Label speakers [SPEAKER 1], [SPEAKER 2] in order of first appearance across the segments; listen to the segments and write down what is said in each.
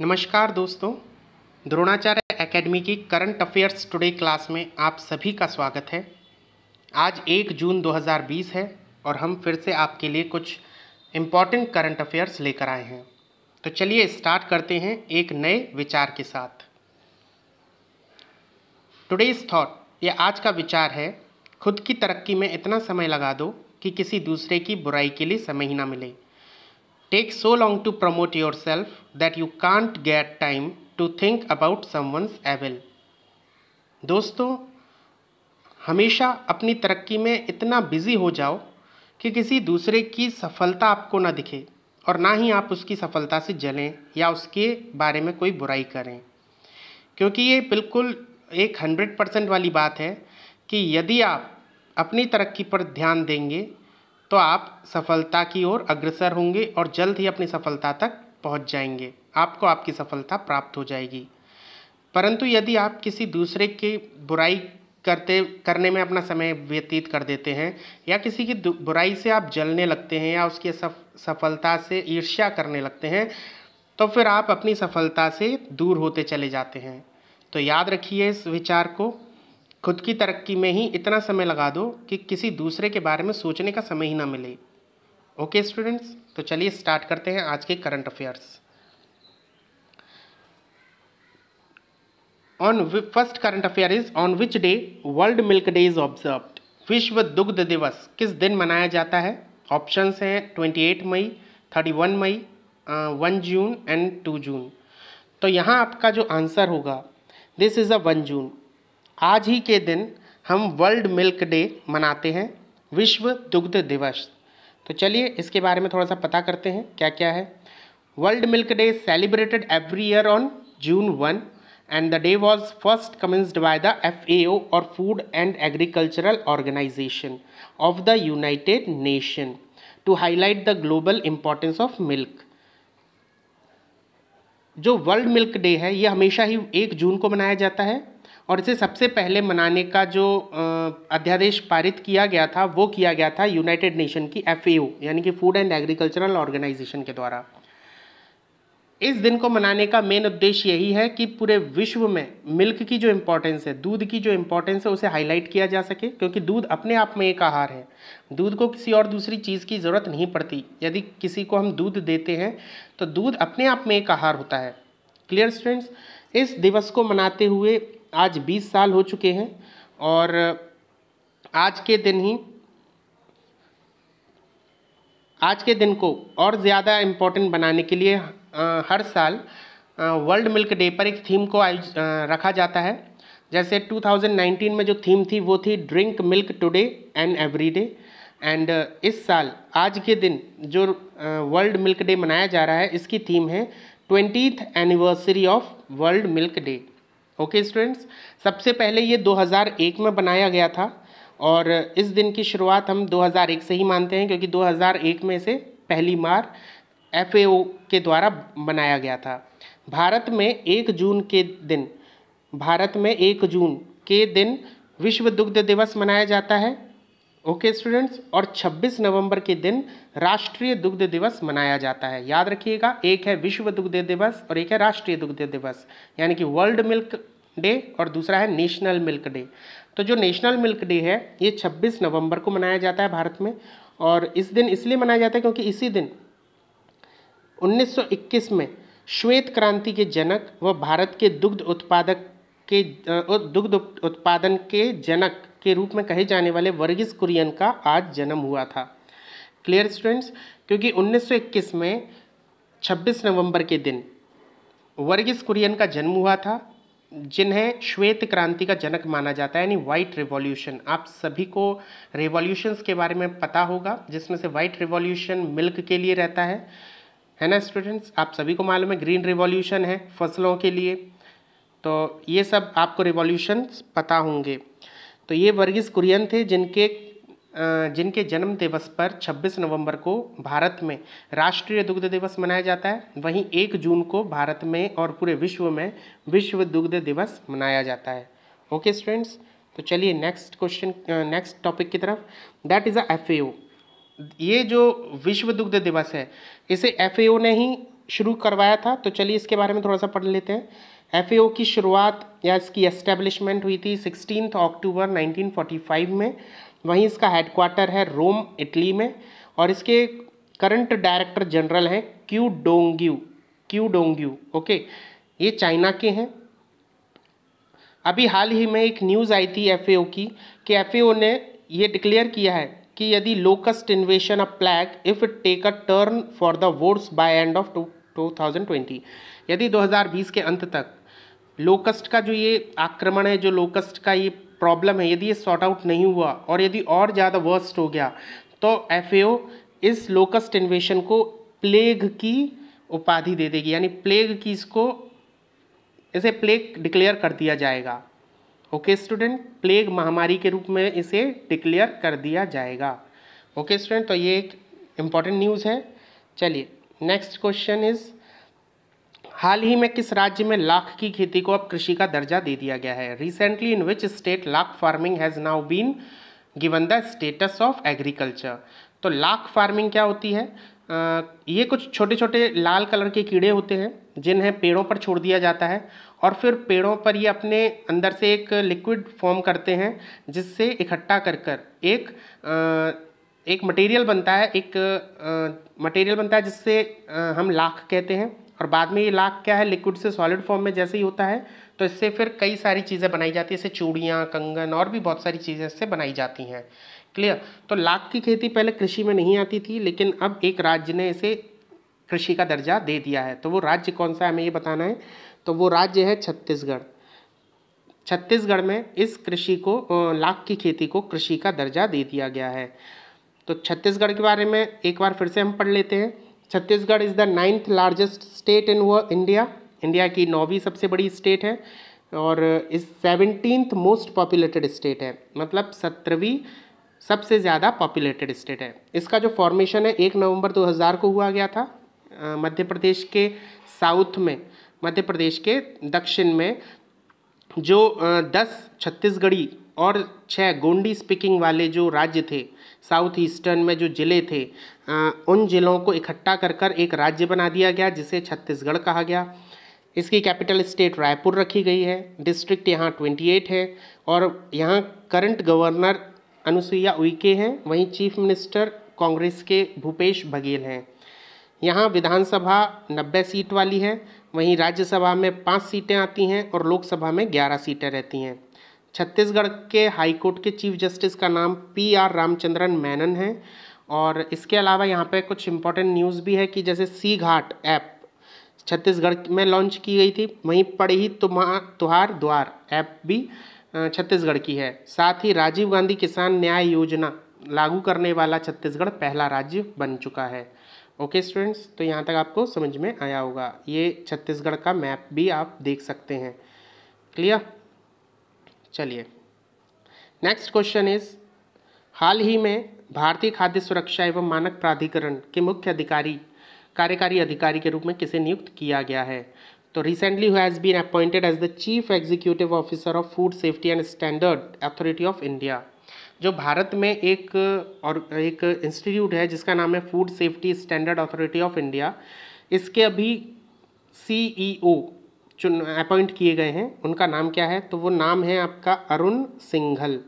[SPEAKER 1] नमस्कार दोस्तों द्रोणाचार्य एकेडमी की करंट अफेयर्स टुडे क्लास में आप सभी का स्वागत है आज 1 जून 2020 है और हम फिर से आपके लिए कुछ इम्पॉर्टेंट करंट अफेयर्स लेकर आए हैं तो चलिए स्टार्ट करते हैं एक नए विचार के साथ टुडेज थॉट या आज का विचार है खुद की तरक्की में इतना समय लगा दो कि किसी दूसरे की बुराई के लिए समय ही ना मिले take so long to promote yourself that you can't get time to think about someone's evil. दोस्तों हमेशा अपनी तरक्की में इतना बिजी हो जाओ कि किसी दूसरे की सफलता आपको ना दिखे और ना ही आप उसकी सफलता से जलें या उसके बारे में कोई बुराई करें क्योंकि ये बिल्कुल एक हंड्रेड परसेंट वाली बात है कि यदि आप अपनी तरक्की पर ध्यान देंगे तो आप सफलता की ओर अग्रसर होंगे और जल्द ही अपनी सफलता तक पहुंच जाएंगे आपको आपकी सफलता प्राप्त हो जाएगी परंतु यदि आप किसी दूसरे की बुराई करते करने में अपना समय व्यतीत कर देते हैं या किसी की बुराई से आप जलने लगते हैं या उसकी सफ, सफलता से ईर्ष्या करने लगते हैं तो फिर आप अपनी सफलता से दूर होते चले जाते हैं तो याद रखिए इस विचार को खुद की तरक्की में ही इतना समय लगा दो कि किसी दूसरे के बारे में सोचने का समय ही ना मिले ओके स्टूडेंट्स तो चलिए स्टार्ट करते हैं आज के current affairs on first current affair is on which day world milk day is observe विश्व दुग्ध दिवस किस दिन मनाया जाता है ऑप्शंस हैं 28 मई 31 मई one June and two June तो यहाँ आपका जो आंसर होगा this is a one June आज ही के दिन हम वर्ल्ड मिल्क डे मनाते हैं विश्व दुग्ध दिवस तो चलिए इसके बारे में थोड़ा सा पता करते हैं क्या क्या है world milk day celebrated every year on June one and the day was first commenced by the F और food and agricultural organization of the United Nation to highlight the global importance of milk जो world milk day है ये हमेशा ही एक जून को मनाया जाता है और इसे सबसे पहले मनाने का जो अध्यादेश पारित किया गया था वो किया गया था यूनाइटेड नेशन की एफ यानी कि फूड एंड एग्रीकल्चरल ऑर्गेनाइजेशन के द्वारा इस दिन को मनाने का मेन उद्देश्य यही है कि पूरे विश्व में मिल्क की जो इम्पोर्टेंस है दूध की जो इम्पोर्टेंस है उसे हाईलाइट किया जा सके क्योंकि दूध अपने आप में एक आहार है दूध को किसी और दूसरी चीज़ की ज़रूरत नहीं पड़ती यदि किसी को हम दूध देते हैं तो दूध अपने आप में एक आहार होता है क्लियर स्टूडेंट्स इस दिवस को मनाते हुए आज 20 साल हो चुके हैं और आज के दिन ही आज के दिन को और ज़्यादा इम्पोर्टेंट बनाने के लिए हर साल वर्ल्ड मिल्क डे पर एक थीम को रखा जाता है जैसे 2019 में जो थीम थी वो थी drink milk today and every day and इस साल आज के दिन जो वर्ल्ड मिल्क डे मनाया जा रहा है इसकी थीम है twentieth anniversary of world milk day okay students सबसे पहले ये 2001 में बनाया गया था और इस दिन की शुरुआत हम 2001 से ही मानते हैं क्योंकि 2001 में इसे पहली बार एफ के द्वारा बनाया गया था भारत में एक जून के दिन भारत में एक जून के दिन विश्व दुग्ध दिवस मनाया जाता है ओके स्टूडेंट्स और 26 नवंबर के दिन राष्ट्रीय दुग्ध दिवस मनाया जाता है याद रखिएगा एक है विश्व दुग्ध दिवस और एक है राष्ट्रीय दुग्ध दिवस यानी कि वर्ल्ड मिल्क डे और दूसरा है नेशनल मिल्क डे तो जो नेशनल मिल्क डे है ये 26 नवंबर को मनाया जाता है भारत में और इस दिन इसलिए मनाया जाता है क्योंकि इसी दिन 1921 में श्वेत क्रांति के जनक व भारत के दुग्ध उत्पादक के दुग्ध उत्पादन के जनक के रूप में कहे जाने वाले वर्गीज कुरियन का आज जन्म हुआ था क्लियर स्टूडेंट्स क्योंकि 1921 में 26 नवंबर के दिन वर्गीज कुरियन का जन्म हुआ था जिन्हें श्वेत क्रांति का जनक माना जाता है यानी वाइट रिवॉल्यूशन आप सभी को रिवॉल्यूशंस के बारे में पता होगा जिसमें से वाइट रिवॉल्यूशन मिल्क के लिए रहता है है ना स्टूडेंट्स आप सभी को मालूम है ग्रीन रिवॉल्यूशन है फसलों के लिए तो ये सब आपको रिवॉल्यूशन पता होंगे तो ये वर्गीज कुरियन थे जिनके जिनके जन्म दिवस पर 26 नवंबर को भारत में राष्ट्रीय दुग्ध दिवस मनाया जाता है वहीं एक जून को भारत में और पूरे विश्व में विश्व दुग्ध दिवस मनाया जाता है ओके स्टूडेंट्स तो चलिए नेक्स्ट क्वेश्चन नेक्स्ट टॉपिक की तरफ दैट इज़ अ एफ ये जो विश्व दुग्ध दिवस है इसे एफ ने ही शुरू करवाया था तो चलिए इसके बारे में थोड़ा सा पढ़ लेते हैं एफ की शुरुआत या इसकी एस्टेब्लिशमेंट हुई थी सिक्सटीन अक्टूबर 1945 में वहीं इसका हेडक्वार्टर है रोम इटली में और इसके करंट डायरेक्टर जनरल हैं Qu Dongyu Qu Dongyu okay ये चाइना के हैं अभी हाल ही में एक न्यूज़ आई थी एफ की कि एफ ने ये डिक्लेयर किया है कि यदि locust invasion a plague if it take a turn for the वोट्स बाय एंड ऑफ टू 2020 यदि 2020 के अंत तक लोकस्ट का जो ये आक्रमण है जो लोकस्ट का ये प्रॉब्लम है यदि ये सॉर्ट आउट नहीं हुआ और यदि और ज़्यादा वर्स्ट हो गया तो एफ इस लोकस्ट इन्वेशन को प्लेग की उपाधि दे देगी यानी प्लेग की इसको इसे प्लेग डिक्लेयर कर दिया जाएगा ओके स्टूडेंट प्लेग महामारी के रूप में इसे डिक्लेयर कर दिया जाएगा ओके स्टूडेंट तो ये एक इम्पॉर्टेंट न्यूज़ है चलिए नेक्स्ट क्वेश्चन इज़ हाल ही में किस राज्य में लाख की खेती को अब कृषि का दर्जा दे दिया गया है recently in which state lac farming has now been given the status of agriculture तो लाख फार्मिंग क्या होती है आ, ये कुछ छोटे छोटे लाल कलर के कीड़े होते हैं जिन्हें पेड़ों पर छोड़ दिया जाता है और फिर पेड़ों पर ये अपने अंदर से एक लिक्विड फॉर्म करते हैं जिससे इकट्ठा कर कर एक आ, एक मटेरियल बनता है एक मटेरियल बनता है जिससे हम लाख कहते हैं और बाद में ये लाख क्या है लिक्विड से सॉलिड फॉर्म में जैसे ही होता है तो इससे फिर कई सारी चीज़ें बनाई जाती है जैसे चूड़ियाँ कंगन और भी बहुत सारी चीज़ें इससे बनाई जाती हैं क्लियर तो लाख की खेती पहले कृषि में नहीं आती थी लेकिन अब एक राज्य ने इसे कृषि का दर्जा दे दिया है तो वो राज्य कौन सा है हमें ये बताना है तो वो राज्य है छत्तीसगढ़ छत्तीसगढ़ में इस कृषि को लाख की खेती को कृषि का दर्जा दे दिया गया है तो छत्तीसगढ़ के बारे में एक बार फिर से हम पढ़ लेते हैं Chhattisgarh is the ninth largest state in वो इंडिया इंडिया की नौवीं सबसे बड़ी स्टेट है और इस सेवनटीन्थ मोस्ट पॉपुलेटेड स्टेट है मतलब सत्रहवीं सबसे ज़्यादा पॉपुलेटेड स्टेट है इसका जो फॉर्मेशन है एक नवंबर 2000 को हुआ गया था मध्य प्रदेश के साउथ में मध्य प्रदेश के दक्षिण में जो दस छत्तीसगढ़ी और छः गोंडी स्पीकिंग वाले जो राज्य थे साउथ ईस्टर्न में जो ज़िले थे उन ज़िलों को इकट्ठा कर कर एक राज्य बना दिया गया जिसे छत्तीसगढ़ कहा गया इसकी कैपिटल स्टेट रायपुर रखी गई है डिस्ट्रिक्ट यहाँ ट्वेंटी एट है और यहाँ करंट गवर्नर अनुसुईया उइके हैं वहीं चीफ मिनिस्टर कांग्रेस के भूपेश बघेल हैं यहाँ विधानसभा नब्बे सीट वाली है वहीं राज्यसभा में पाँच सीटें आती हैं और लोकसभा में ग्यारह सीटें रहती हैं छत्तीसगढ़ के हाईकोर्ट के चीफ जस्टिस का नाम पी आर रामचंद्रन मैनन है और इसके अलावा यहाँ पर कुछ इंपॉर्टेंट न्यूज़ भी है कि जैसे सी घाट ऐप छत्तीसगढ़ में लॉन्च की गई थी वहीं पड़ी ही तुम्हार तुहार द्वार ऐप भी छत्तीसगढ़ की है साथ ही राजीव गांधी किसान न्याय योजना लागू करने वाला छत्तीसगढ़ पहला राज्य बन चुका है ओके स्टूडेंट्स तो यहाँ तक आपको समझ में आया होगा ये छत्तीसगढ़ का मैप भी आप देख सकते हैं क्लियर चलिए नेक्स्ट क्वेश्चन इज हाल ही में भारतीय खाद्य सुरक्षा एवं मानक प्राधिकरण के मुख्य अधिकारी कार्यकारी अधिकारी के रूप में किसे नियुक्त किया गया है तो recently has been appointed as the chief executive officer of food safety and standard authority of India जो भारत में एक और एक इंस्टीट्यूट है जिसका नाम है food safety standard authority of India इसके अभी सीईओ चुन अपॉइंट किए गए हैं उनका नाम क्या है तो वो नाम है आपका अरुण सिंघल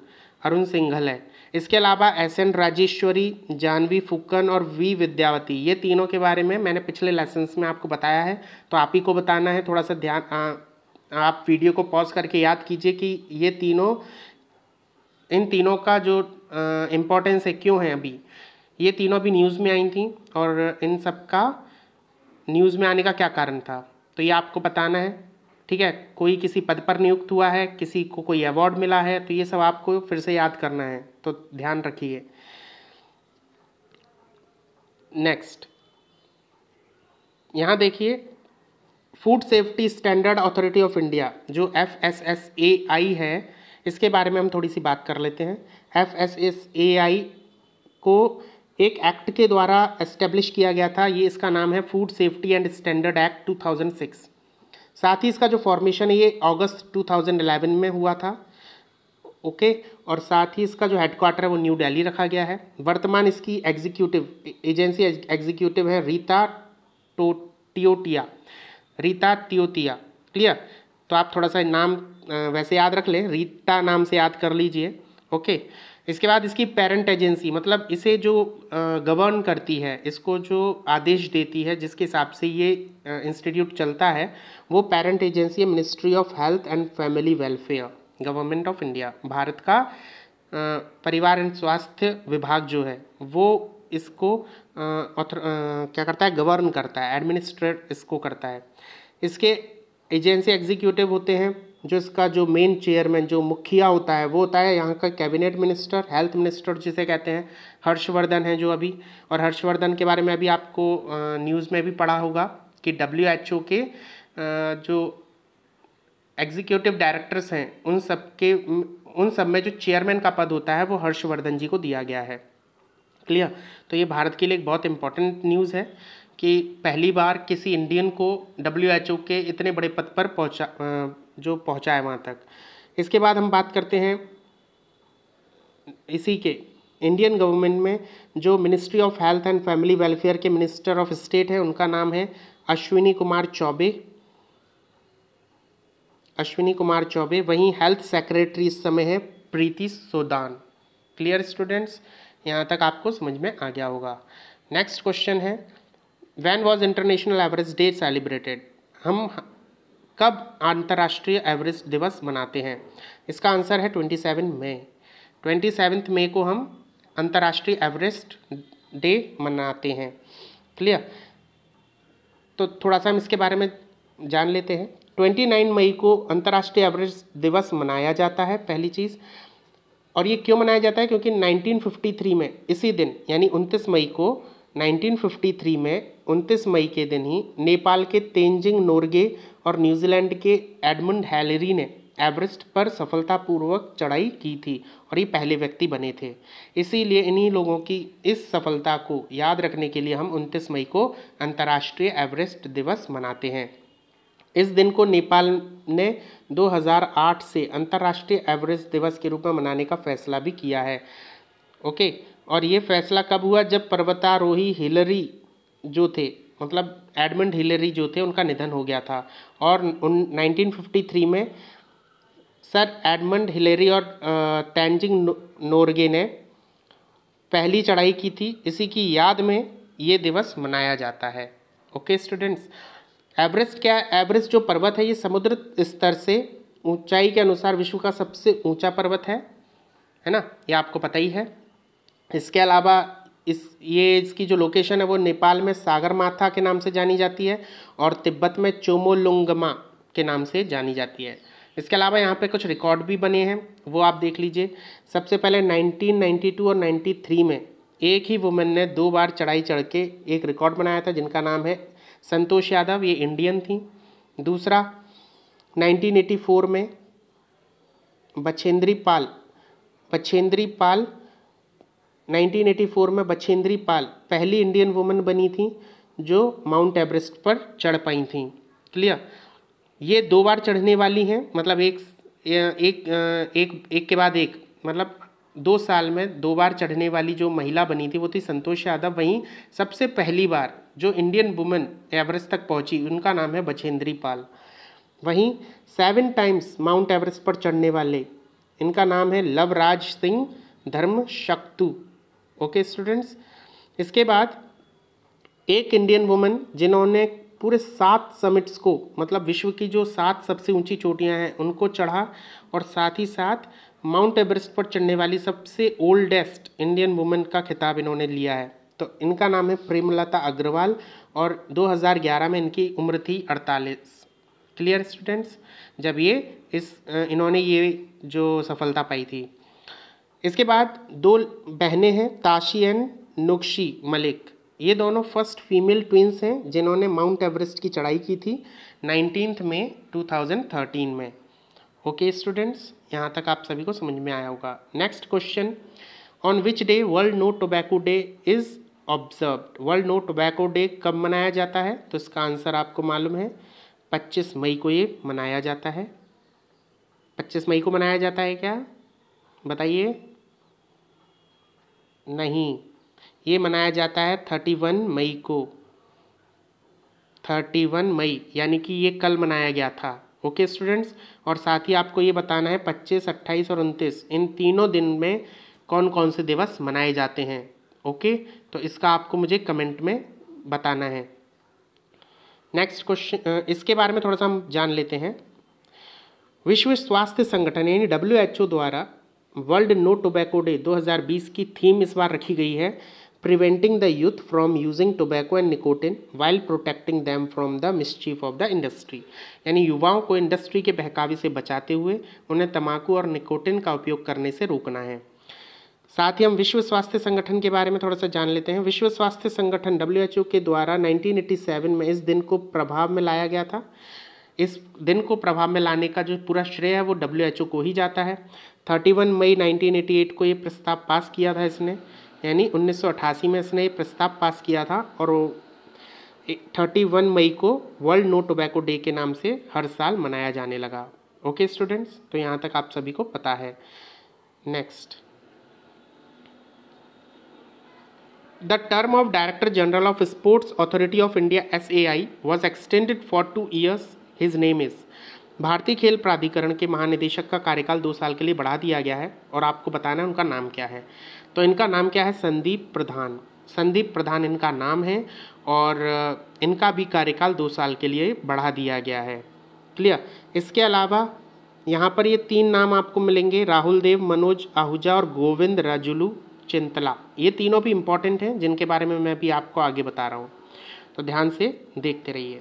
[SPEAKER 1] अरुण सिंघल है इसके अलावा एस एन राजेश्वरी जानवी फुकन और वी विद्यावती ये तीनों के बारे में मैंने पिछले लेसन्स में आपको बताया है तो आप ही को बताना है थोड़ा सा ध्यान आ, आप वीडियो को पॉज करके याद कीजिए कि ये तीनों इन तीनों का जो इम्पोर्टेंस है क्यों है अभी ये तीनों भी न्यूज़ में आई थी और इन सब का न्यूज़ में आने का क्या कारण था तो ये आपको बताना है ठीक है कोई किसी पद पर नियुक्त हुआ है किसी को कोई अवार्ड मिला है तो ये सब आपको फिर से याद करना है तो ध्यान रखिए नेक्स्ट यहाँ देखिए food safety standard authority of India जो F S S A I है इसके बारे में हम थोड़ी सी बात कर लेते हैं F S S A I को एक एक्ट के द्वारा एस्टेब्लिश किया गया था ये इसका नाम है food safety and standard act 2006 साथ ही इसका जो फॉर्मेशन है ये अगस्त 2011 में हुआ था ओके और साथ ही इसका जो हेडक्वार्टर है वो न्यू दिल्ली रखा गया है वर्तमान इसकी एग्जीक्यूटिव एजेंसी एग्जीक्यूटिव है रीता टोटियोटिया रीता टियोटिया क्लियर तो आप थोड़ा सा नाम वैसे याद रख लें रीता नाम से याद कर लीजिए ओके okay. इसके बाद इसकी पेरेंट एजेंसी मतलब इसे जो गवर्न करती है इसको जो आदेश देती है जिसके हिसाब से ये इंस्टीट्यूट चलता है वो पेरेंट एजेंसी है ministry of health and family welfare government of India Bharat का परिवार एंड स्वास्थ्य विभाग जो है वो इसको आ, क्या करता है गवर्न करता है एडमिनिस्ट्रेट इसको करता है इसके एजेंसी एग्जीक्यूटिव होते हैं जो इसका जो मेन चेयरमैन जो मुखिया होता है वो होता है यहाँ का कैबिनेट मिनिस्टर हेल्थ मिनिस्टर जिसे कहते हैं हर्षवर्धन है जो अभी और हर्षवर्धन के बारे में अभी आपको न्यूज़ में भी पढ़ा होगा कि डब्ल्यू एच ओ के जो एग्जीक्यूटिव डायरेक्टर्स हैं उन सब के उन सब में जो चेयरमैन का पद होता है वो हर्षवर्धन जी को दिया गया है क्लियर तो ये भारत के लिए एक बहुत इंपॉर्टेंट न्यूज़ है कि पहली बार किसी इंडियन को डब्ल्यू एच ओ के इतने बड़े पद पर पहुँचा जो पहुंचा है वहाँ तक इसके बाद हम बात करते हैं इसी के इंडियन गवर्नमेंट में जो ministry of health and family welfare के मिनिस्टर ऑफ स्टेट हैं उनका नाम है अश्विनी कुमार चौबे अश्विनी कुमार चौबे वहीं हेल्थ सेक्रेटरी इस समय है प्रीति सोदान क्लियर स्टूडेंट्स यहाँ तक आपको समझ में आ गया होगा नेक्स्ट क्वेश्चन है when was international average day celebrated हम कब अंतर्राष्ट्रीय एवरेज दिवस मनाते हैं इसका आंसर है ट्वेंटी सेवन मई ट्वेंटी सेवन्थ मई को हम अंतर्राष्ट्रीय एवरेस्ट डे मनाते हैं क्लियर तो थोड़ा सा हम इसके बारे में जान लेते हैं ट्वेंटी नाइन मई को अंतर्राष्ट्रीय एवरेस्ट दिवस मनाया जाता है पहली चीज़ और ये क्यों मनाया जाता है क्योंकि 1953 में इसी दिन यानी 29 मई को 1953 में उनतीस मई के दिन ही नेपाल के तेंजिंग नोर्गे और न्यूजीलैंड के एडमंड हैलरी ने एवरेस्ट पर सफलतापूर्वक चढ़ाई की थी और ये पहले व्यक्ति बने थे इसीलिए इन्हीं लोगों की इस सफलता को याद रखने के लिए हम 29 मई को अंतर्राष्ट्रीय एवरेस्ट दिवस मनाते हैं इस दिन को नेपाल ने 2008 से अंतर्राष्ट्रीय एवरेस्ट दिवस के रूप में मनाने का फैसला भी किया है ओके और ये फैसला कब हुआ जब पर्वतारोही हिलरी जो थे मतलब एडमंड हिलेरी जो थे उनका निधन हो गया था और उन 1953 में सर एडमंड हिलेरी और टैंजिंग नोरगे ने पहली चढ़ाई की थी इसी की याद में ये दिवस मनाया जाता है ओके स्टूडेंट्स एवरेस्ट क्या है एवरेस्ट जो पर्वत है ये समुद्र स्तर से ऊंचाई के अनुसार विश्व का सबसे ऊंचा पर्वत है है ना ये आपको पता ही है इसके अलावा इस ये इसकी जो लोकेशन है वो नेपाल में सागर माथा के नाम से जानी जाती है और तिब्बत में चोमोलुंगमा के नाम से जानी जाती है इसके अलावा यहाँ पे कुछ रिकॉर्ड भी बने हैं वो आप देख लीजिए सबसे पहले 1992 और 93 में एक ही वुमेन ने दो बार चढ़ाई चढ़ के एक रिकॉर्ड बनाया था जिनका नाम है संतोष यादव ये इंडियन थी दूसरा 1984 में बछेंद्री पाल बछेंद्री पाल 1984 में बछेंद्री पाल पहली इंडियन वुमेन बनी थी जो माउंट एवरेस्ट पर चढ़ पाई थी क्लियर ये दो बार चढ़ने वाली हैं मतलब एक एक एक एक के बाद एक मतलब दो साल में दो बार चढ़ने वाली जो महिला बनी थी वो थी संतोष यादव वहीं सबसे पहली बार जो इंडियन वुमेन एवरेस्ट तक पहुंची उनका नाम है बछेंद्री पाल वहीं सेवन टाइम्स माउंट एवरेस्ट पर चढ़ने वाले इनका नाम है लवराज सिंह धर्म शक्तु ओके स्टूडेंट्स इसके बाद एक इंडियन वुमेन जिन्होंने पूरे सात समिट्स को मतलब विश्व की जो सात सबसे ऊंची चोटियां हैं उनको चढ़ा और साथ ही साथ माउंट एवरेस्ट पर चढ़ने वाली सबसे ओल्डेस्ट इंडियन वुमेन का खिताब इन्होंने लिया है तो इनका नाम है प्रेमलता अग्रवाल और 2011 में इनकी उम्र थी 48 क्लियर स्टूडेंट्स जब ये इस इन्होंने ये जो सफलता पाई थी इसके बाद दो बहनें हैं ताशी एंड नुक्शी मलिक ये दोनों फर्स्ट फीमेल ट्विंस हैं जिन्होंने माउंट एवरेस्ट की चढ़ाई की थी नाइनटीन में 2013 में ओके स्टूडेंट्स यहाँ तक आप सभी को समझ में आया होगा next question on which day world no tobacco day is observe world no tobacco day कब मनाया जाता है तो इसका आंसर आपको मालूम है 25 मई को ये मनाया जाता है 25 मई को मनाया जाता है क्या बताइए नहीं ये मनाया जाता है थर्टी वन मई को थर्टी वन मई यानी कि ये कल मनाया गया था ओके okay, स्टूडेंट्स और साथ ही आपको ये बताना है पच्चीस अट्ठाईस और उनतीस इन तीनों दिन में कौन कौन से दिवस मनाए जाते हैं ओके okay? तो इसका आपको मुझे कमेंट में बताना है नेक्स्ट क्वेश्चन इसके बारे में थोड़ा सा हम जान लेते हैं विश्व स्वास्थ्य संगठन यानी डब्ल्यू द्वारा वर्ल्ड नो टोबैको डे 2020 की थीम इस बार रखी गई है preventing the youth from using tobacco and nicotine while protecting them from the mischief of the industry यानी युवाओं को इंडस्ट्री के बहकावे से बचाते हुए उन्हें तंबाकू और निकोटिन का उपयोग करने से रोकना है साथ ही हम विश्व स्वास्थ्य संगठन के बारे में थोड़ा सा जान लेते हैं विश्व स्वास्थ्य संगठन डब्ल्यू के द्वारा 1987 में इस दिन को प्रभाव में लाया गया था इस दिन को प्रभाव में लाने का जो पूरा श्रेय है वो डब्ल्यू को ही जाता है 31 मई 1988 को ये प्रस्ताव पास किया था इसने यानी 1988 में इसने ये प्रस्ताव पास किया था और थर्टी वन मई को वर्ल्ड नो टोबैको डे के नाम से हर साल मनाया जाने लगा ओके स्टूडेंट्स तो यहाँ तक आप सभी को पता है next the term of director general of sports authority of India S A I was extended for two years his name is भारतीय खेल प्राधिकरण के महानिदेशक का कार्यकाल दो साल के लिए बढ़ा दिया गया है और आपको बताना है उनका नाम क्या है तो इनका नाम क्या है संदीप प्रधान संदीप प्रधान इनका नाम है और इनका भी कार्यकाल दो साल के लिए बढ़ा दिया गया है क्लियर इसके अलावा यहाँ पर ये तीन नाम आपको मिलेंगे राहुल देव मनोज आहूजा और गोविंद राजुलू चिंतला ये तीनों भी इम्पॉर्टेंट हैं जिनके बारे में मैं भी आपको आगे बता रहा हूँ तो ध्यान से देखते रहिए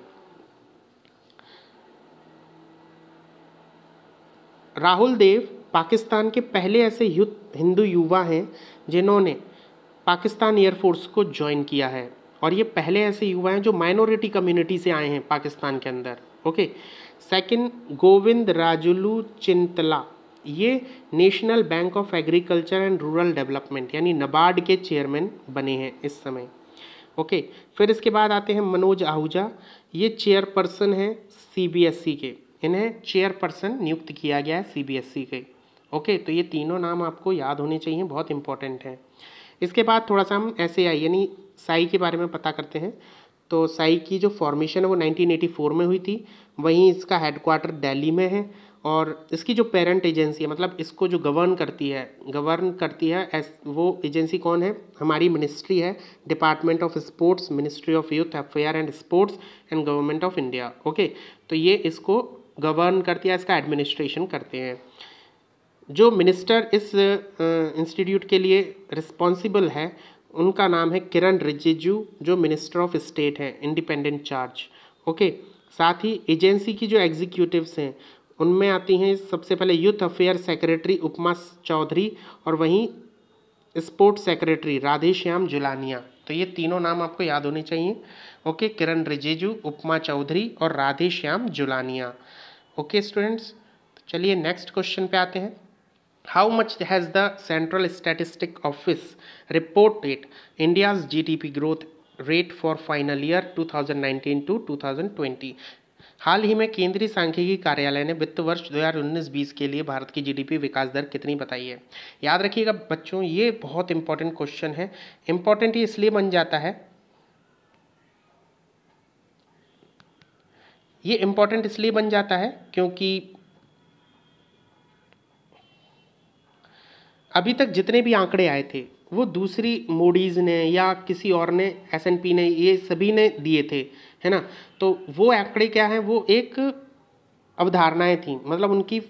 [SPEAKER 1] राहुल देव पाकिस्तान के पहले ऐसे युद्ध हिंदू युवा हैं जिन्होंने पाकिस्तान एयरफोर्स को ज्वाइन किया है और ये पहले ऐसे युवा हैं जो माइनॉरिटी कम्युनिटी से आए हैं पाकिस्तान के अंदर ओके सेकंड गोविंद राजुलू चिंतला ये national bank of agriculture and rural development यानी नबार्ड के चेयरमैन बने हैं इस समय ओके फिर इसके बाद आते हैं मनोज आहूजा ये चेयरपर्सन हैं सी e के इन्हें चेयरपर्सन नियुक्त किया गया है सीबीएसई e के ओके तो ये तीनों नाम आपको याद होने चाहिए बहुत इंपॉर्टेंट है इसके बाद थोड़ा सा हम एस यानी साई के बारे में पता करते हैं तो साई की जो फॉर्मेशन है वो 1984 में हुई थी वहीं इसका हेडक्वार्टर दिल्ली में है और इसकी जो पेरेंट एजेंसी है मतलब इसको जो गवर्न करती है गवर्न करती है एस वो एजेंसी कौन है हमारी मिनिस्ट्री है department of sports ministry of youth affair and sports and government of India okay तो ये इसको गवर्न करती है इसका एडमिनिस्ट्रेशन करते हैं जो मिनिस्टर इस इंस्टीट्यूट के लिए रिस्पॉन्सिबल है उनका नाम है किरण रिजिजू जो मिनिस्टर ऑफ स्टेट हैं इंडिपेंडेंट चार्ज ओके साथ ही एजेंसी की जो एग्जीक्यूटिव्स हैं उनमें आती हैं सबसे पहले youth affair secretary Upma Chaudhary और वहीं स्पोर्ट्स सेक्रेटरी राधेश्याम जुलानिया तो ये तीनों नाम आपको याद होने चाहिए ओके किरण रिजिजू उपमा चौधरी और राधेश्याम जुलानिया ओके स्टूडेंट्स तो चलिए नेक्स्ट क्वेश्चन पे आते हैं how much has the central statistic office reported India's GDP growth rate for final year 2019 to 2020 हाल ही में केंद्रीय सांख्यिकी कार्यालय ने वित्त वर्ष 2019-20 के लिए भारत की जीडीपी विकास दर कितनी बताई है याद रखिएगा बच्चों ये बहुत इंपॉर्टेंट क्वेश्चन है इंपॉर्टेंट ये इसलिए बन जाता है ये इम्पॉर्टेंट इसलिए बन जाता है क्योंकि अभी तक जितने भी आंकड़े आए थे वो दूसरी मूडीज़ ने या किसी और ने एस एन पी ने ये सभी ने दिए थे है ना तो वो आंकड़े क्या हैं वो एक अवधारणाएं थी मतलब उनकी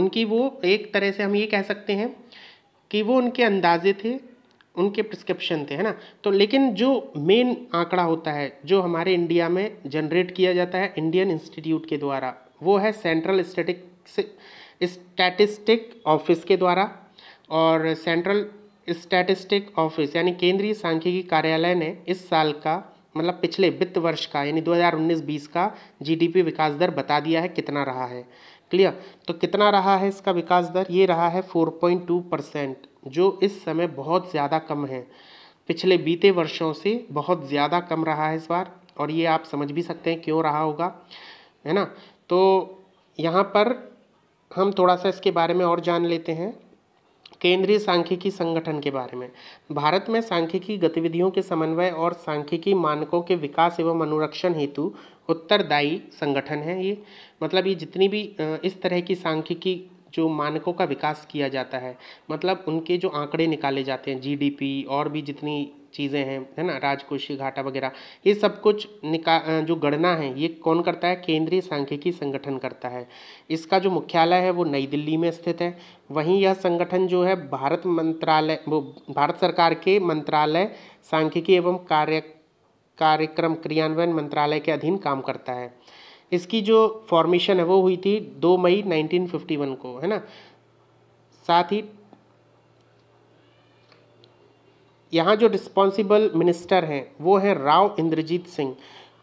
[SPEAKER 1] उनकी वो एक तरह से हम ये कह सकते हैं कि वो उनके अंदाजे थे उनके प्रिस्क्रिप्शन थे है ना तो लेकिन जो मेन आंकड़ा होता है जो हमारे इंडिया में जनरेट किया जाता है इंडियन इंस्टीट्यूट के द्वारा वो है सेंट्रल स्टेटिक्स स्टैटिस्टिक ऑफिस के द्वारा और सेंट्रल स्टैटिस्टिक ऑफिस यानी केंद्रीय सांख्यिकी कार्यालय ने इस साल का मतलब पिछले वित्त वर्ष का यानी 2019-20 का जीडीपी विकास दर बता दिया है कितना रहा है क्लियर तो कितना रहा है इसका विकास दर ये रहा है 4.2 परसेंट जो इस समय बहुत ज़्यादा कम है पिछले बीते वर्षों से बहुत ज़्यादा कम रहा है इस बार और ये आप समझ भी सकते हैं क्यों रहा होगा है ना तो यहाँ पर हम थोड़ा सा इसके बारे में और जान लेते हैं केंद्रीय सांख्यिकी संगठन के बारे में भारत में सांख्यिकी गतिविधियों के समन्वय और सांख्यिकी मानकों के विकास एवं अनुरक्षण हेतु उत्तरदायी संगठन है ये मतलब ये जितनी भी इस तरह की सांख्यिकी जो मानकों का विकास किया जाता है मतलब उनके जो आंकड़े निकाले जाते हैं जीडीपी और भी जितनी चीज़ें हैं है ना राजकोषीय घाटा वगैरह ये सब कुछ निका जो गणना है ये कौन करता है केंद्रीय सांख्यिकी संगठन करता है इसका जो मुख्यालय है वो नई दिल्ली में स्थित है वहीं यह संगठन जो है भारत मंत्रालय वो भारत सरकार के मंत्रालय सांख्यिकी एवं कार्य कार्यक्रम क्रियान्वयन मंत्रालय के अधीन काम करता है इसकी जो फॉर्मेशन है वो हुई थी दो मई 1951 को है ना साथ ही यहाँ जो रिस्पॉन्सिबल मिनिस्टर हैं वो हैं राव इंद्रजीत सिंह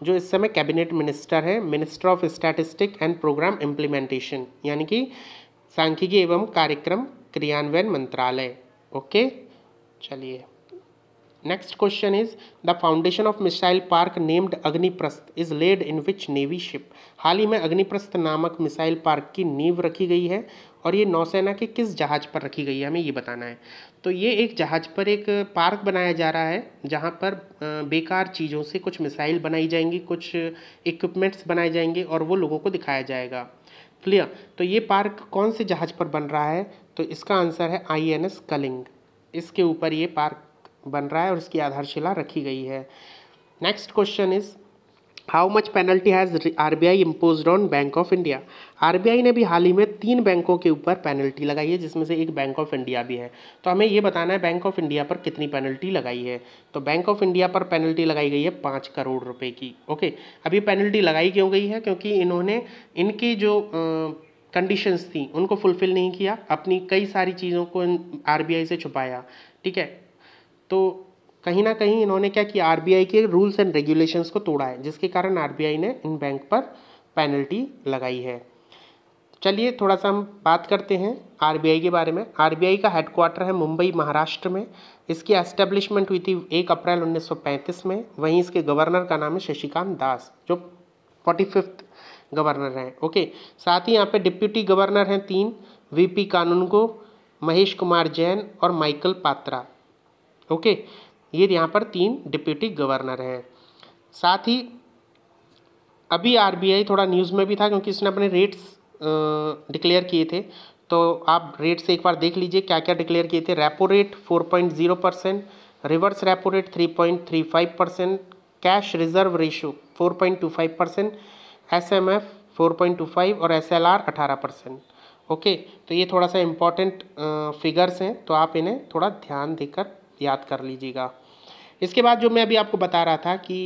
[SPEAKER 1] जो इस समय कैबिनेट मिनिस्टर हैं minister of statistic and programme implementation यानी कि सांख्यिकी एवं कार्यक्रम क्रियान्वयन मंत्रालय ओके चलिए next question is the foundation of missile park named Agniprastha is laid in which navy ship हाल ही में अग्निप्रस्थ नामक मिसाइल पार्क की नींव रखी गई है और ये नौसेना के किस जहाज़ पर रखी गई है हमें ये बताना है तो ये एक जहाज़ पर एक पार्क बनाया जा रहा है जहाँ पर बेकार चीज़ों से कुछ मिसाइल बनाई जाएंगी कुछ इक्विपमेंट्स बनाए जाएंगे और वो लोगों को दिखाया जाएगा क्लियर तो ये पार्क कौन से जहाज़ पर बन रहा है तो इसका आंसर है आई एन एस कलिंग इसके ऊपर ये पार्क बन रहा है और इसकी आधारशिला रखी गई है next question is how much penalty has R B I impose on Bank of India R B I ने भी हाल ही में तीन बैंकों के ऊपर पेनल्टी लगाई है जिसमें से एक बैंक ऑफ इंडिया भी है तो हमें ये बताना है बैंक ऑफ इंडिया पर कितनी पेनल्टी लगाई है तो बैंक ऑफ इंडिया पर पेनल्टी लगाई गई है पाँच करोड़ रुपए की ओके अभी पेनल्टी लगाई क्यों गई है क्योंकि इन्होंने इनकी जो कंडीशंस थी उनको फुलफ़िल नहीं किया अपनी कई सारी चीज़ों को आर बी आई से छुपाया ठीक है तो कहीं ना कहीं इन्होंने क्या किया आरबीआई के रूल्स एंड रेगुलेशंस को तोड़ा है जिसके कारण आरबीआई ने इन बैंक पर पेनल्टी लगाई है चलिए थोड़ा सा हम बात करते हैं आरबीआई के बारे में आरबीआई का हेडक्वार्टर है मुंबई महाराष्ट्र में इसकी एस्टेब्लिशमेंट हुई थी एक अप्रैल 1935 में वहीं इसके गवर्नर का नाम है शशिकांत दास जो फोर्टी फिफ्थ गवर्नर हैं ओके साथ ही यहाँ पर डिप्यूटी गवर्नर हैं तीन वी कानून को महेश कुमार जैन और माइकल पात्रा ओके ये यहाँ पर तीन डिप्यूटी गवर्नर हैं साथ ही अभी आरबीआई थोड़ा न्यूज़ में भी था क्योंकि इसने अपने रेट्स डिक्लेयर किए थे तो आप रेट से एक बार देख लीजिए क्या क्या डिक्लेयर किए थे repo rate 4.0 percent reverse repo rate 3.35 percent cash reserve ratio 4.25 percent S M F four और एस एल आर अठारह परसेंट ओके तो ये थोड़ा सा इम्पॉर्टेंट फिगर्स हैं तो आप इन्हें थोड़ा ध्यान देकर याद कर लीजिएगा इसके बाद जो मैं अभी आपको बता रहा था कि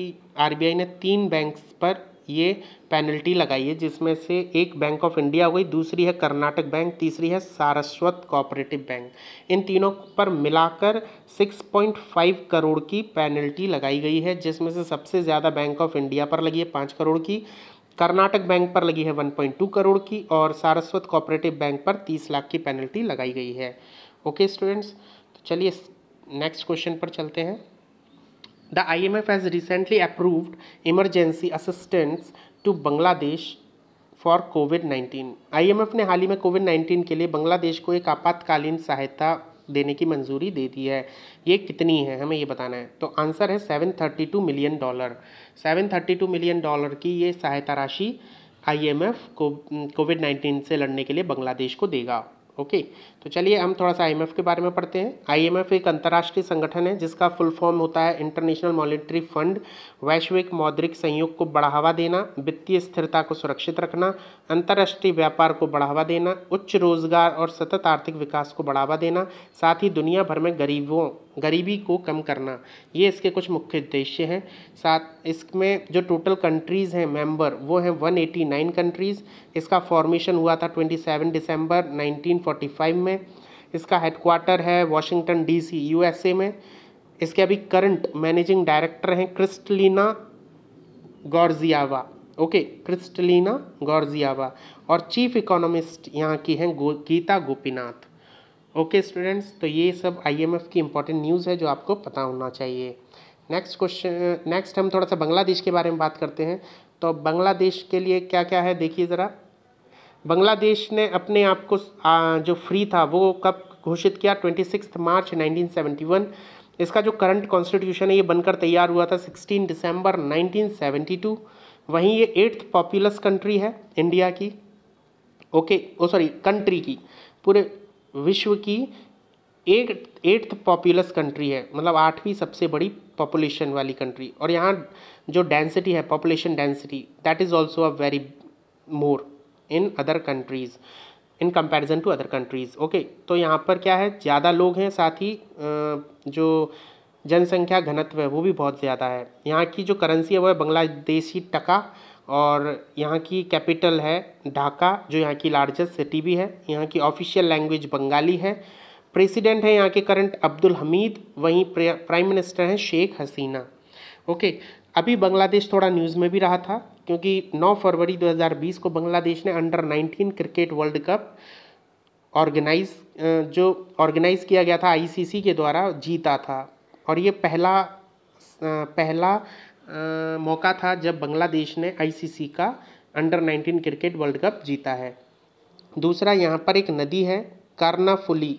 [SPEAKER 1] आरबीआई ने तीन बैंक्स पर ये पेनल्टी लगाई है जिसमें से एक बैंक ऑफ इंडिया हो गई दूसरी है कर्नाटक बैंक तीसरी है सारस्वत कोऑपरेटिव बैंक इन तीनों पर मिलाकर 6.5 करोड़ की पेनल्टी लगाई गई है जिसमें से सबसे ज़्यादा बैंक ऑफ इंडिया पर लगी है पाँच करोड़ की कर्नाटक बैंक पर लगी है 1.2 करोड़ की और सारस्वत कोऑपरेटिव बैंक पर तीस लाख की पेनल्टी लगाई गई है ओके स्टूडेंट्स तो चलिए नेक्स्ट क्वेश्चन पर चलते हैं the I M F has recently approved emergency assistance to Bangladesh for COVID nineteen I M F ने हाल ही में कोविड नाइन्टीन के लिए बांग्लादेश को एक आपातकालीन सहायता देने की मंजूरी दे दी है ये कितनी है हमें ये बताना है तो आंसर है seven thirty two million dollar seven thirty two million dollar की ये सहायता राशि I M F COVID nineteen से लड़ने के लिए बांग्लादेश को देगा ओके तो चलिए हम थोड़ा सा आईएमएफ के बारे में पढ़ते हैं आईएमएफ एक अंतर्राष्ट्रीय संगठन है जिसका फुल फॉर्म होता है इंटरनेशनल मॉनिटरी फंड वैश्विक मौद्रिक संयोग को बढ़ावा देना वित्तीय स्थिरता को सुरक्षित रखना अंतर्राष्ट्रीय व्यापार को बढ़ावा देना उच्च रोजगार और सतत आर्थिक विकास को बढ़ावा देना साथ ही दुनिया भर में गरीबों गरीबी को कम करना ये इसके कुछ मुख्य उद्देश्य हैं साथ इसमें जो टोटल कंट्रीज़ हैं मेंबर वो हैं 189 कंट्रीज़ इसका फॉर्मेशन हुआ था 27 दिसंबर 1945 में में इसका हेडक्वार्टर है वॉशिंगटन डीसी यूएसए में इसके अभी करंट मैनेजिंग डायरेक्टर हैं Kristalina Georgieva okay Kristalina Georgieva और चीफ इकोनॉमिस्ट यहाँ की हैं गो, गीता गोपीनाथ ओके स्टूडेंट्स तो ये सब आईएमएफ की इंपॉर्टेंट न्यूज़ है जो आपको पता होना चाहिए नेक्स्ट क्वेश्चन नेक्स्ट हम थोड़ा सा बांग्लादेश के बारे में बात करते हैं तो बांग्लादेश के लिए क्या क्या है देखिए ज़रा बांग्लादेश ने अपने आप को जो फ्री था वो कब घोषित किया ट्वेंटी मार्च 1971 इसका जो करंट कॉन्स्टिट्यूशन है ये बनकर तैयार हुआ था 16 दिसंबर 1972 वहीं ये एट्थ पॉपुलस कंट्री है इंडिया की ओके ओ सॉरी कंट्री की पूरे विश्व की एक एट्थ पॉपुलस कंट्री है मतलब आठवीं सबसे बड़ी पॉपुलेशन वाली कंट्री और यहाँ जो डेंसिटी है population density that is also a very more in other countries in comparison to other countries okay तो यहाँ पर क्या है ज़्यादा लोग हैं साथ ही जो जनसंख्या घनत्व है वो भी बहुत ज़्यादा है यहाँ की जो करेंसी है वो है बांग्लादेशी टका और यहाँ की कैपिटल है ढाका जो यहाँ की लार्जेस्ट सिटी भी है यहाँ की ऑफिशियल लैंग्वेज बंगाली है प्रेसिडेंट है यहाँ के करंट अब्दुल हमीद वहीं प्राइम मिनिस्टर हैं शेख हसीना ओके अभी बांग्लादेश थोड़ा न्यूज़ में भी रहा था क्योंकि 9 फरवरी 2020 को बांग्लादेश ने under 19 cricket world cup organise जो ऑर्गेनाइज़ किया गया था आईसीसी के द्वारा जीता था और ये पहला पहला आ, मौका था जब बांग्लादेश ने आईसीसी का अंडर 19 क्रिकेट वर्ल्ड कप जीता है दूसरा यहाँ पर एक नदी है कर्णफुली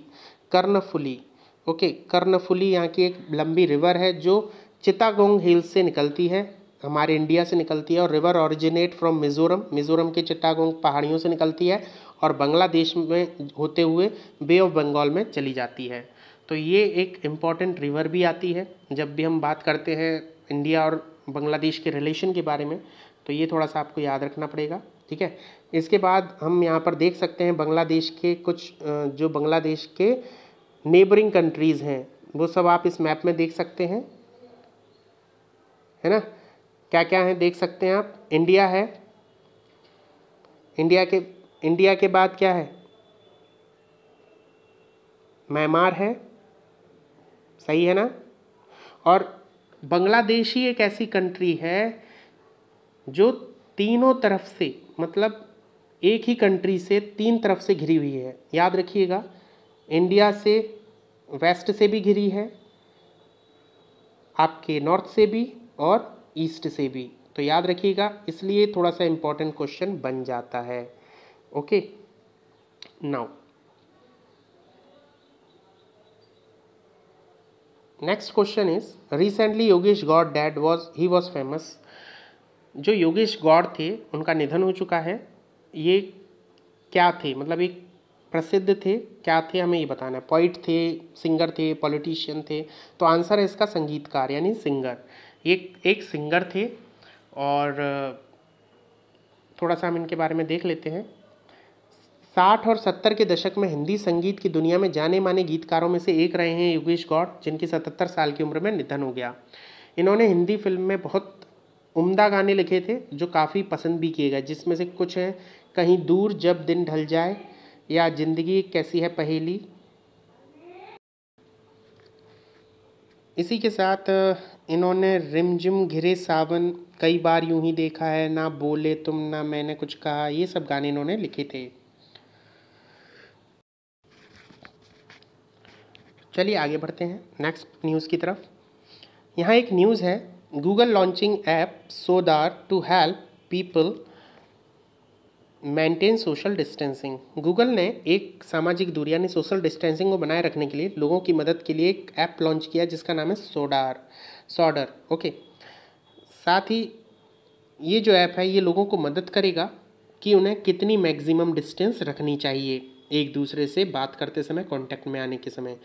[SPEAKER 1] कर्णफुली ओके कर्णफुली यहाँ की एक लंबी रिवर है जो चितागोंग हिल्स से निकलती है हमारे इंडिया से निकलती है और river originate from Mizoram Mizoram के चिट्टागोंग पहाड़ियों से निकलती है और बांग्लादेश में होते हुए बे ऑफ बंगाल में चली जाती है तो ये एक इम्पॉर्टेंट रिवर भी आती है जब भी हम बात करते हैं इंडिया और बांग्लादेश के रिलेशन के बारे में तो ये थोड़ा सा आपको याद रखना पड़ेगा ठीक है इसके बाद हम यहाँ पर देख सकते हैं बांग्लादेश के कुछ जो बांग्लादेश के नेबरिंग कंट्रीज़ हैं वो सब आप इस मैप में देख सकते हैं है ना क्या क्या है देख सकते हैं आप इंडिया है इंडिया के इंडिया के बाद क्या है म्यांमार है सही है ना और बांग्लादेश ही एक ऐसी कंट्री है जो तीनों तरफ से मतलब एक ही कंट्री से तीन तरफ से घिरी हुई है याद रखिएगा इंडिया से वेस्ट से भी घिरी है आपके नॉर्थ से भी और ईस्ट से भी तो याद रखिएगा इसलिए थोड़ा सा इम्पॉर्टेंट क्वेश्चन बन जाता है okay now next question is recently Yogesh Gaud dead was he was famous जो योगेश गौड़ थे उनका निधन हो चुका है ये क्या थे मतलब एक प्रसिद्ध थे क्या थे हमें ये बताना है पॉइट थे सिंगर थे पॉलिटिशियन थे तो आंसर है इसका संगीतकार यानी सिंगर ये एक सिंगर थे और थोड़ा सा हम इनके बारे में देख लेते हैं साठ और सत्तर के दशक में हिंदी संगीत की दुनिया में जाने माने गीतकारों में से एक रहे हैं योगेश गौड़ जिनकी सतहत्तर साल की उम्र में निधन हो गया इन्होंने हिंदी फिल्म में बहुत उम्दा गाने लिखे थे जो काफ़ी पसंद भी किए गए जिसमें से कुछ हैं कहीं दूर जब दिन ढल जाए या जिंदगी कैसी है पहेली इसी के साथ इन्होंने रिमझिम घिरे सावन कई बार यूं ही देखा है ना बोले तुम ना मैंने कुछ कहा ये सब गाने इन्होंने लिखे थे चलिए आगे बढ़ते हैं नेक्स्ट न्यूज़ की तरफ यहाँ एक न्यूज़ है Google launching app Sodar to help people maintain social distancing Google ने एक सामाजिक दूरी यानी सोशल डिस्टेंसिंग को बनाए रखने के लिए लोगों की मदद के लिए एक ऐप लॉन्च किया जिसका नाम है सोडार सोडर ओके साथ ही ये जो ऐप है ये लोगों को मदद करेगा कि उन्हें कितनी मैक्सिमम डिस्टेंस रखनी चाहिए एक दूसरे से बात करते समय कांटेक्ट में आने के समय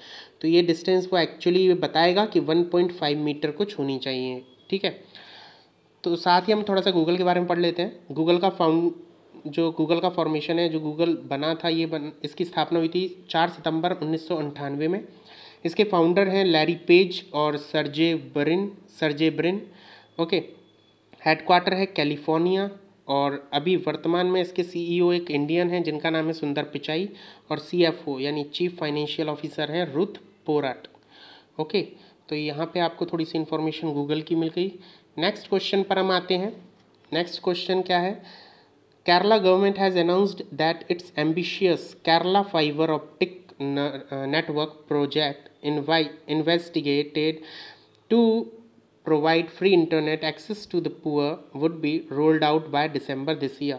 [SPEAKER 1] तो ये डिस्टेंस वो एक्चुअली बताएगा कि 1.5 मीटर कुछ होनी चाहिए ठीक है तो साथ ही हम थोड़ा सा गूगल के बारे में पढ़ लेते हैं गूगल का फाउंड जो गूगल का फॉर्मेशन है जो गूगल बना था ये बन इसकी स्थापना हुई थी चार सितंबर उन्नीस में इसके फाउंडर हैं लैरी पेज और Sergey Brin Sergey Brin okay headquarter है कैलिफोर्निया और अभी वर्तमान में इसके सीईओ e एक इंडियन हैं जिनका नाम है सुंदर पिचाई और सीएफओ यानी चीफ फाइनेंशियल ऑफिसर हैं रुथ पोराट ओके तो यहाँ पे आपको थोड़ी सी इन्फॉर्मेशन गूगल की मिल गई नेक्स्ट क्वेश्चन पर हम आते हैं नेक्स्ट क्वेश्चन क्या है Kerala government has announced that its ambitious Kerala fiber optic network project invi- investigated to provide free internet access to the poor would be rolled out by December this year.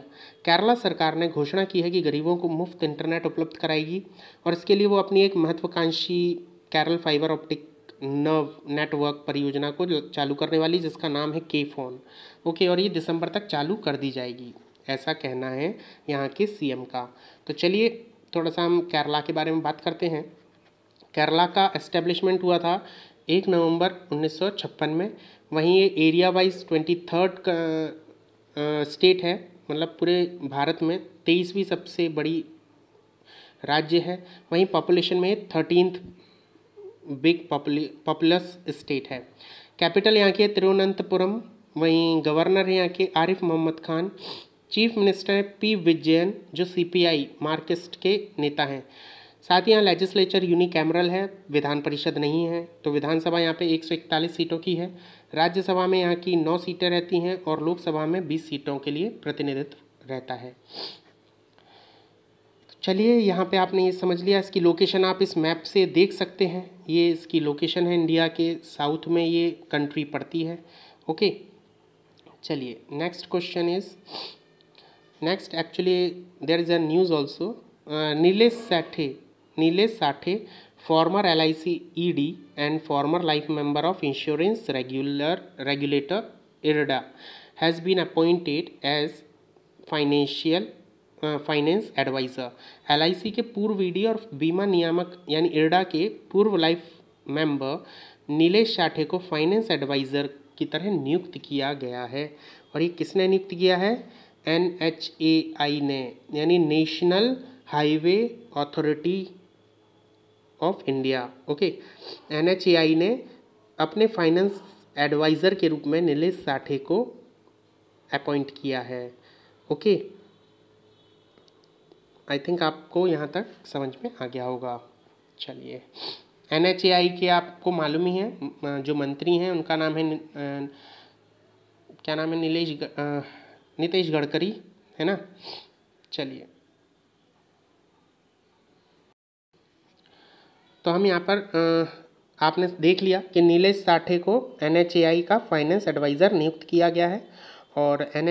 [SPEAKER 1] Kerala सरकार ने घोषणा की है कि गरीबों को मुफ्त internet उपलब्ध कराएगी और इसके लिए वो अपनी एक महत्वाकांक्षी केरल फाइबर ऑप्टिक नव नेटवर्क परियोजना को चालू करने वाली जिसका नाम है के फोन ओके और ये दिसंबर तक चालू कर दी जाएगी ऐसा कहना है यहाँ के सीएम का तो चलिए थोड़ा सा हम केरला के बारे में बात करते हैं केरला का एस्टेब्लिशमेंट हुआ था एक नवंबर 1956 में वहीं ये area wise twenty third state है मतलब पूरे भारत में तेईसवीं सबसे बड़ी राज्य है वहीं पॉपुलेशन में थर्टीनथ बिग पॉपुलस स्टेट है कैपिटल यहाँ की है तिरुवनंतपुरम वहीं गवर्नर हैं यहाँ के Arif Mohammad Khan chief minister P Vijayan जो सीपीआई मार्किस्ट के नेता हैं साथ ही यहाँ लेजिस्लेचर यूनिकैमरल है विधान परिषद नहीं है तो विधानसभा यहाँ पे 141 सीटों की है राज्यसभा में यहाँ की नौ सीटें रहती हैं और लोकसभा में बीस सीटों के लिए प्रतिनिधित्व रहता है तो चलिए यहाँ पे आपने ये समझ लिया इसकी लोकेशन आप इस मैप से देख सकते हैं ये इसकी लोकेशन है इंडिया के साउथ में ये कंट्री पड़ती है ओके चलिए next question is next actually there is a news also uh, nilesh sathe nilesh sathe former lic ed and former life member of insurance regular regulator irda has been appointed as financial finance advisor L K पूर्व ED और बीमा नियामक यानी IRDA के पूर्व life member Nilesh शाठे को finance adviser की तरह नियुक्त किया गया है और ये किसने नियुक्त किया है एन एच ए आई ने यानी national highway authority of India okay N H A I ने अपने फाइनेंस एडवाइज़र के रूप में नीलेष साठे को अपॉइंट किया है ओके आई थिंक आपको यहाँ तक समझ में आ गया होगा चलिए एन एच ए आई के आपको मालूम ही है जो मंत्री हैं उनका नाम है न, न, क्या नाम है नीलेश नितेश गडकरी है ना चलिए तो हम यहाँ पर आपने देख लिया कि नीलेश साठे को एन का फाइनेंस एडवाइज़र नियुक्त किया गया है और एन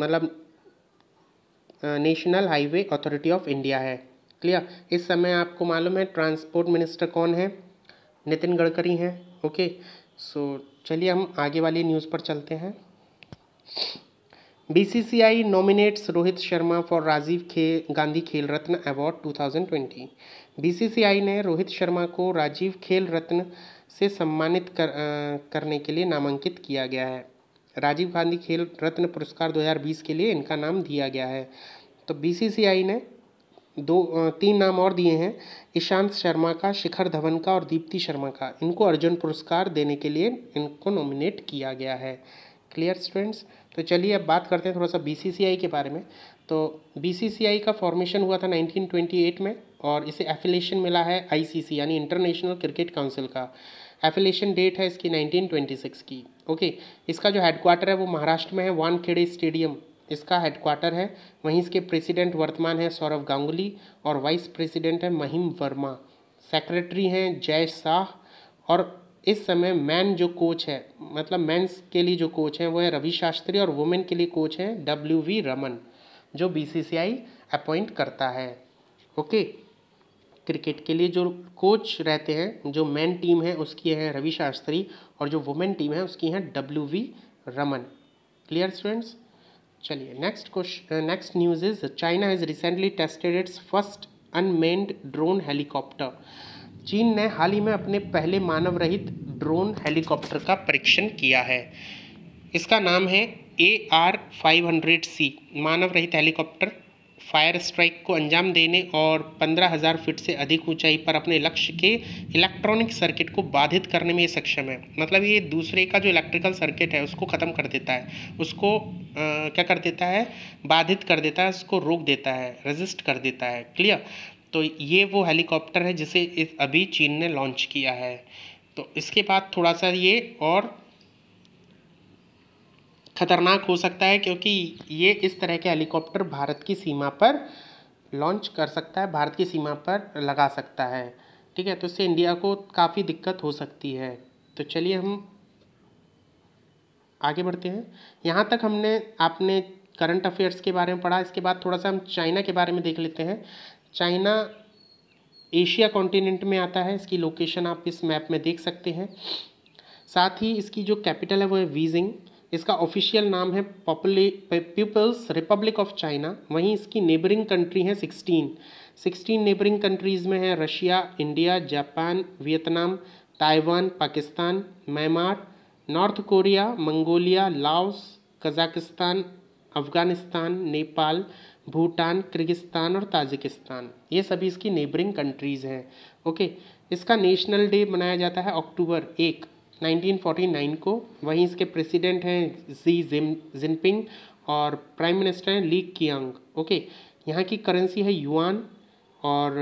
[SPEAKER 1] मतलब national highway authority of India है क्लियर इस समय आपको मालूम है ट्रांसपोर्ट मिनिस्टर कौन है नितिन गडकरी हैं ओके सो चलिए हम आगे वाली न्यूज़ पर चलते हैं BCCI nominates Rohit Sharma for Rajiv खे गांधी खेल रत्न अवार्ड 2020 बीसीसीआई ने रोहित शर्मा को राजीव खेल रत्न से सम्मानित कर, आ, करने के लिए नामांकित किया गया है राजीव गांधी खेल रत्न पुरस्कार 2020 के लिए इनका नाम दिया गया है तो बीसीसीआई ने दो तीन नाम और दिए हैं ईशांत शर्मा का शिखर धवन का और दीप्ति शर्मा का इनको अर्जुन पुरस्कार देने के लिए इनको नॉमिनेट किया गया है क्लियर स्टूडेंट्स तो चलिए अब बात करते हैं थोड़ा सा बी के बारे में तो बी का फॉर्मेशन हुआ था 1928 में और इसे एफिलेशन मिला है आईसीसी यानी इंटरनेशनल क्रिकेट काउंसिल का एफिलेशन डेट है इसकी 1926 की ओके इसका जो हेडक्वार्टर है वो महाराष्ट्र में है वानखेड़े स्टेडियम इसका हेडक्वार्टर है वहीं इसके प्रेसिडेंट वर्तमान है सौरव गांगुली और वाइस प्रेसिडेंट है महिम वर्मा सेक्रेटरी हैं जय शाह और इस समय मैन जो कोच है मतलब मैंस के लिए जो कोच हैं वो है रवि शास्त्री और वुमेन के लिए कोच हैं डब्ल्यू वी रमन जो बीसीसीआई अपॉइंट करता है ओके क्रिकेट के लिए जो कोच रहते हैं जो मैन टीम है उसकी है रवि शास्त्री और जो वुमेन टीम है उसकी है W V Raman clear students चलिए next question next news is China has recently tested its first unmanned drone helicopter चीन ने हाल ही में अपने पहले मानव रहित ड्रोन हेलीकॉप्टर का परीक्षण किया है इसका नाम है A R five hundred C मानव रहित हेलीकॉप्टर फायर स्ट्राइक को अंजाम देने और पंद्रह हज़ार फीट से अधिक ऊंचाई पर अपने लक्ष्य के इलेक्ट्रॉनिक सर्किट को बाधित करने में सक्षम है मतलब ये दूसरे का जो इलेक्ट्रिकल सर्किट है उसको ख़त्म कर देता है उसको आ, क्या कर देता है बाधित कर देता है उसको रोक देता है रजिस्ट कर देता है क्लियर तो ये वो हेलीकॉप्टर है जिसे इस अभी चीन ने लॉन्च किया है तो इसके बाद थोड़ा सा ये और ख़तरनाक हो सकता है क्योंकि ये इस तरह के हेलीकॉप्टर भारत की सीमा पर लॉन्च कर सकता है भारत की सीमा पर लगा सकता है ठीक है तो इससे इंडिया को काफ़ी दिक्कत हो सकती है तो चलिए हम आगे बढ़ते हैं यहाँ तक हमने आपने करंट अफेयर्स के बारे में पढ़ा इसके बाद थोड़ा सा हम चाइना के बारे में देख लेते हैं चाइना एशिया कॉन्टिनेंट में आता है इसकी लोकेशन आप इस मैप में देख सकते हैं साथ ही इसकी जो कैपिटल है वो है वीजिंग इसका ऑफिशियल नाम है पॉपुले पीपल्स रिपब्लिक ऑफ चाइना वहीं इसकी नेबरिंग कंट्री हैं सिक्सटीन सिक्सटीन नेबरिंग कंट्रीज़ में है Russia India Japan Vietnam Taiwan Pakistan Myanmar North Korea Mongolia Laos Kazakhstan Afghanistan Nepal Bhutan Kyrgyzstan और ताजिकिस्तान ये सभी इसकी नेबरिंग कंट्रीज़ हैं ओके इसका नेशनल डे मनाया जाता है अक्टूबर एक 1949 को वहीं इसके प्रेसिडेंट हैं जी जिम जिनपिंग और प्राइम मिनिस्टर हैं ली कियांग ओके यहाँ की करेंसी है युआन और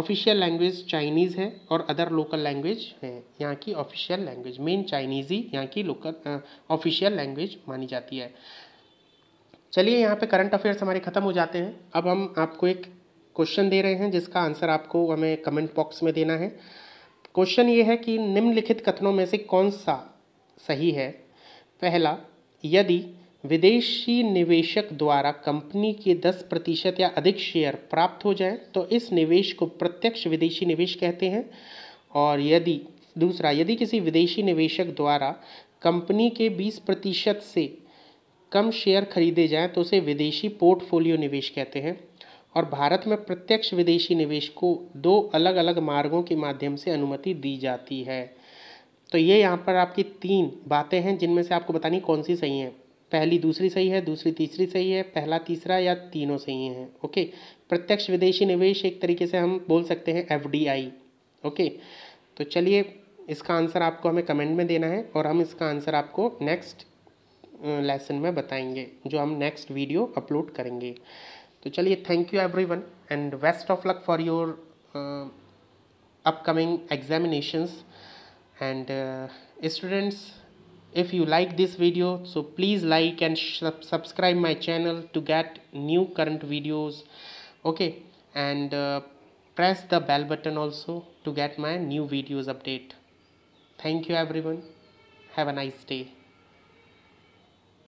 [SPEAKER 1] ऑफिशियल लैंग्वेज चाइनीज़ है और अदर लोकल लैंग्वेज है यहाँ की ऑफिशियल लैंग्वेज मेन चाइनीज़ ही यहाँ की लोकल ऑफिशियल लैंग्वेज मानी जाती है चलिए यहाँ पे करंट अफेयर्स हमारे ख़त्म हो जाते हैं अब हम आपको एक क्वेश्चन दे रहे हैं जिसका आंसर आपको हमें कमेंट बॉक्स में देना है क्वेश्चन ये है कि निम्नलिखित कथनों में से कौन सा सही है पहला यदि विदेशी निवेशक द्वारा कंपनी के 10 प्रतिशत या अधिक शेयर प्राप्त हो जाए तो इस निवेश को प्रत्यक्ष विदेशी निवेश कहते हैं और यदि दूसरा यदि किसी विदेशी निवेशक द्वारा कंपनी के 20 प्रतिशत से कम शेयर खरीदे जाएं तो उसे विदेशी पोर्टफोलियो निवेश कहते हैं और भारत में प्रत्यक्ष विदेशी निवेश को दो अलग अलग मार्गों के माध्यम से अनुमति दी जाती है तो ये यहाँ पर आपकी तीन बातें हैं जिनमें से आपको बतानी कौन सी सही है पहली दूसरी सही है दूसरी तीसरी सही है पहला तीसरा या तीनों सही हैं ओके प्रत्यक्ष विदेशी निवेश एक तरीके से हम बोल सकते हैं एफ ओके तो चलिए इसका आंसर आपको हमें कमेंट में देना है और हम इसका आंसर आपको नेक्स्ट लेसन में बताएंगे जो हम नेक्स्ट वीडियो अपलोड करेंगे तो चलिए thank you everyone and best of luck for your upcoming examinations and students if you like this video so please like and subscribe my channel to get new current videos okay and press the bell button also to get my new videos update thank you everyone have a nice day